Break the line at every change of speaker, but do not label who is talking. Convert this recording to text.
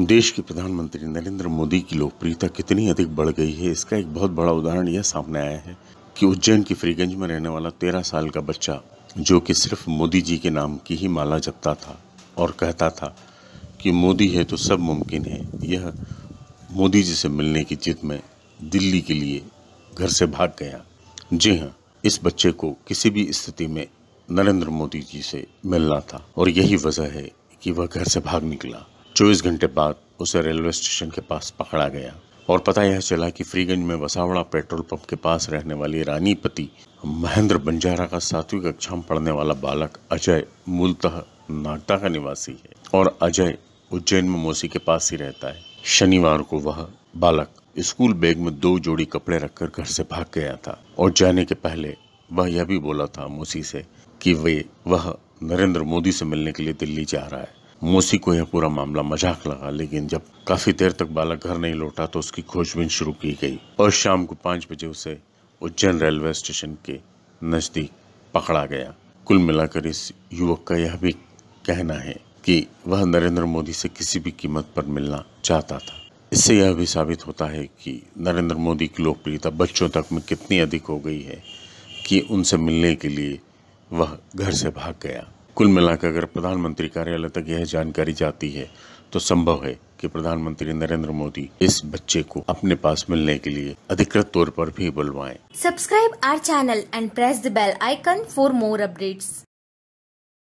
देश के प्रधानमंत्री नरेंद्र मोदी की लोकप्रियता कितनी अधिक बढ़ गई है इसका एक बहुत बड़ा उदाहरण यह सामने आया है कि उज्जैन की फ्रीगंज में रहने वाला तेरह साल का बच्चा जो कि सिर्फ मोदी जी के नाम की ही माला जपता था और कहता था कि मोदी है तो सब मुमकिन है यह मोदी जी से मिलने की जिद में दिल्ली के लिए घर से भाग गया जी हाँ इस बच्चे को किसी भी स्थिति में नरेंद्र मोदी जी से मिलना था और यही वजह है कि वह घर से भाग निकला चौबीस घंटे बाद उसे रेलवे स्टेशन के पास पकड़ा गया और पता यह चला कि फ्रीगंज में वसावड़ा पेट्रोल पंप के पास रहने वाली रानीपति महेंद्र बंजारा का सातवीं कक्षा में पढ़ने वाला बालक अजय मूलतः नागदा का निवासी है और अजय उज्जैन में मौसी के पास ही रहता है शनिवार को वह बालक स्कूल बैग में दो जोड़ी कपड़े रखकर घर से भाग गया था और जाने के पहले वह यह भी बोला था मौसी से कि वे वह नरेंद्र मोदी से मिलने के लिए दिल्ली जा रहा है मौसी को यह पूरा मामला मजाक लगा लेकिन जब काफ़ी देर तक बालक घर नहीं लौटा तो उसकी खोजबीन शुरू की गई और शाम को पाँच बजे उसे उज्जैन रेलवे स्टेशन के नज़दीक पकड़ा गया कुल मिलाकर इस युवक का यह भी कहना है कि वह नरेंद्र मोदी से किसी भी कीमत पर मिलना चाहता था इससे यह भी साबित होता है कि नरेंद्र मोदी की लोकप्रियता बच्चों तक में कितनी अधिक हो गई है कि उनसे मिलने के लिए वह घर से भाग गया कुल मिलाकर अगर प्रधानमंत्री कार्यालय तक यह जानकारी जाती है तो संभव है कि प्रधानमंत्री नरेंद्र मोदी इस बच्चे को अपने पास मिलने के लिए अधिकृत तौर पर भी बुलवाएं। Subscribe our channel and press the bell icon for more updates